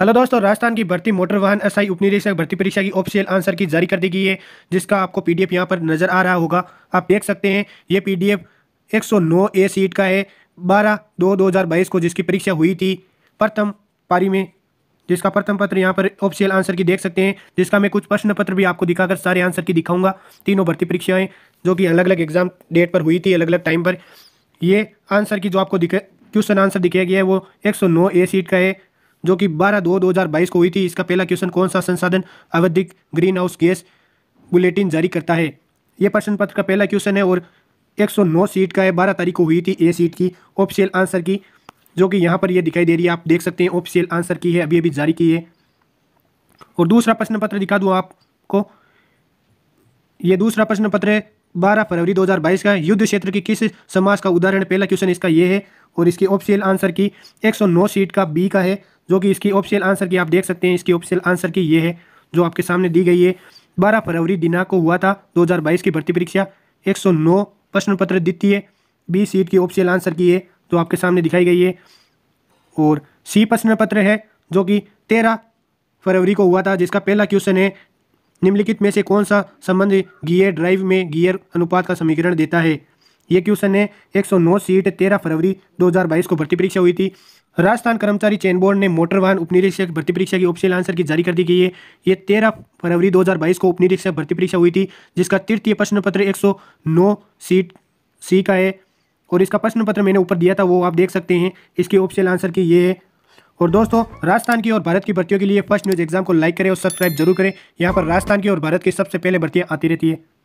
hello दोस्तों राजस्थान की भर्ती मोटर वाहन एसआई उपनिदेशक भर्ती परीक्षा की ऑफिशियल आंसर की जारी कर दी गई है जिसका आपको पीडीएफ यहाँ पर नज़र आ रहा होगा आप देख सकते हैं ये पीडीएफ 109 ए सीट का है 12 दो 2022 को जिसकी परीक्षा हुई थी प्रथम पारी में जिसका प्रथम पत्र यहाँ पर ऑफिशियल आंसर की देख सकते हैं जिसका मैं कुछ प्रश्न पत्र भी आपको दिखाकर सारे आंसर की दिखाऊंगा तीनों भर्ती परीक्षाएं जो कि अलग अलग एग्जाम डेट पर हुई थी अलग अलग टाइम पर ये आंसर की जो आपको दिखे क्वेश्चन आंसर दिखाया गया है वो 109 ए सीट का है जो कि 12 दो 2022 को हुई थी इसका पहला क्वेश्चन कौन सा संसाधन अवधिक ग्रीन हाउस गैस बुलेटिन जारी करता है ये प्रश्न पत्र का पहला क्वेश्चन है और 109 सीट का है 12 तारीख को हुई थी ए सीट की ऑफिशियल आंसर की जो कि यहाँ पर यह दिखाई दे रही है आप देख सकते हैं ऑफिशियल आंसर की है अभी अभी जारी की है और दूसरा प्रश्न पत्र दिखा दूँ आपको ये दूसरा प्रश्न पत्र है बारह फरवरी 2022 का युद्ध क्षेत्र की किस समाज का उदाहरण पहला क्वेश्चन इसका ये है और इसकी ऑफिशियल आंसर की 109 सीट का बी का है जो कि इसकी ऑप्शियल आंसर की आप देख सकते हैं इसकी ऑप्शियल आंसर की ये है जो आपके सामने दी गई है बारह फरवरी दिनांक को हुआ था दो की भर्ती परीक्षा एक प्रश्न पत्र द्वितीय बी सीट की ऑप्शियल आंसर की है जो आपके सामने दिखाई गई है और सी प्रश्न पत्र है जो कि तेरह फरवरी को हुआ था जिसका पहला क्वेश्चन है निम्नलिखित में से कौन सा संबंध गियर ड्राइव में गियर अनुपात का समीकरण देता है ये क्वेश्चन है 109 सीट 13 फरवरी 2022 को भर्ती परीक्षा हुई थी राजस्थान कर्मचारी चयन बोर्ड ने मोटर वाहन उपनिरीक्षक भर्ती परीक्षा की ऑप्शनल आंसर की जारी कर दी गई है ये तेरह फरवरी 2022 को उपनिरीक्षक भर्ती परीक्षा हुई थी जिसका तृतीय प्रश्न पत्र एक सीट सी का है और इसका प्रश्न पत्र मैंने ऊपर दिया था वो आप देख सकते हैं इसकी ऑप्शनल आंसर की ये है और दोस्तों राजस्थान की और भारत की भर्तियों के लिए फर्स्ट न्यूज़ एग्जाम को लाइक करें और सब्सक्राइब जरूर करें यहाँ पर राजस्थान की और भारत की सबसे पहले भर्तियाँ आती रहती है